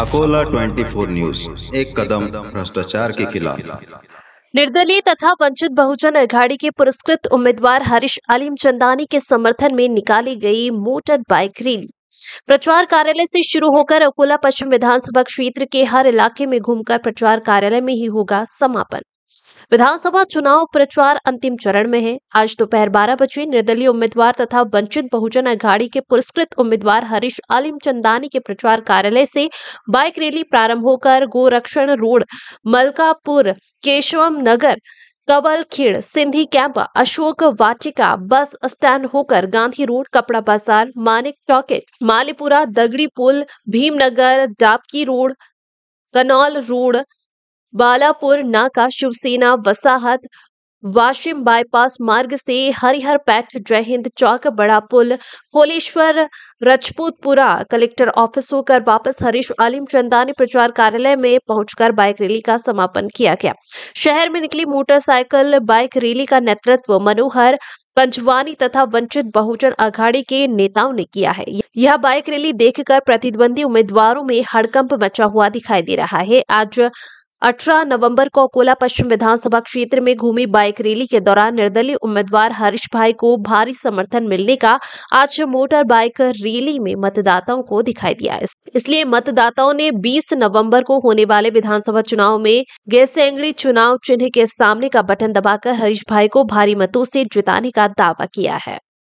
Akola 24 news एक कदम भ्रष्टाचार के खिलाफ निर्दलीय तथा वंचित बहुजन अघाड़ी के पुरस्कृत उम्मीदवार हरीश अलीम चंदानी के समर्थन में निकाली गई मोटर बाइक रैली प्रचार कार्यालय से शुरू होकर अकोला पश्चिम विधानसभा क्षेत्र के हर इलाके में घूमकर प्रचार कार्यालय में ही होगा समापन विधानसभा चुनाव प्रचार अंतिम चरण में है आज दोपहर बारह बजे निर्दलीय उम्मीदवार तथा वंचित बहुजन अघाड़ी के पुरस्कृत उम्मीदवार हरीश आलिम चंदानी के प्रचार कार्यालय से बाइक रैली प्रारंभ होकर Gorakshan road Malkapur Keshavam Nagar Kabal Khed Sindhi camp Ashok Vatika bus stand होकर गांधी रोड कपड़ा बाजार मानिक चौकेट मालीपुरा दगड़ी पुल भीमनगर डाबकी रोड कनौल रोड बालापुर नाका शिवसेना वसाहत वाशिम बाईपास मार्ग से हरिहर पैठ जयहिंद चौक बड़ा पुल होलेश्वर रजपूतपुरा कलेक्टर ऑफिस होकर वापस हरीश आलिम चंदानी प्रचार कार्यालय में पहुंचकर बाइक रैली का समापन किया गया शहर में निकली मोटरसाइकिल बाइक रैली का नेतृत्व मनोहर पंचवानी तथा वंचित बहुजन अघाड़ी के नेताओं ने किया है यह बाइक रैली देखकर प्रतिद्वंदी उम्मीदवारों में हड़कंप मचा हुआ दिखाई दे रहा है आज 18 नवंबर को अकोला पश्चिम विधानसभा क्षेत्र में घूमी बाइक रैली के दौरान निर्दलीय उम्मीदवार हरीश भाई को भारी समर्थन मिलने का आज मोटर बाइक रैली में मतदाताओं को दिखाई दिया इसलिए मतदाताओं ने 20 नवंबर को होने वाले विधानसभा चुनाव में गैसेंगड़ी चुनाव चिन्ह के सामने का बटन दबाकर हरीश भाई को भारी मतों से जिताने का दावा किया है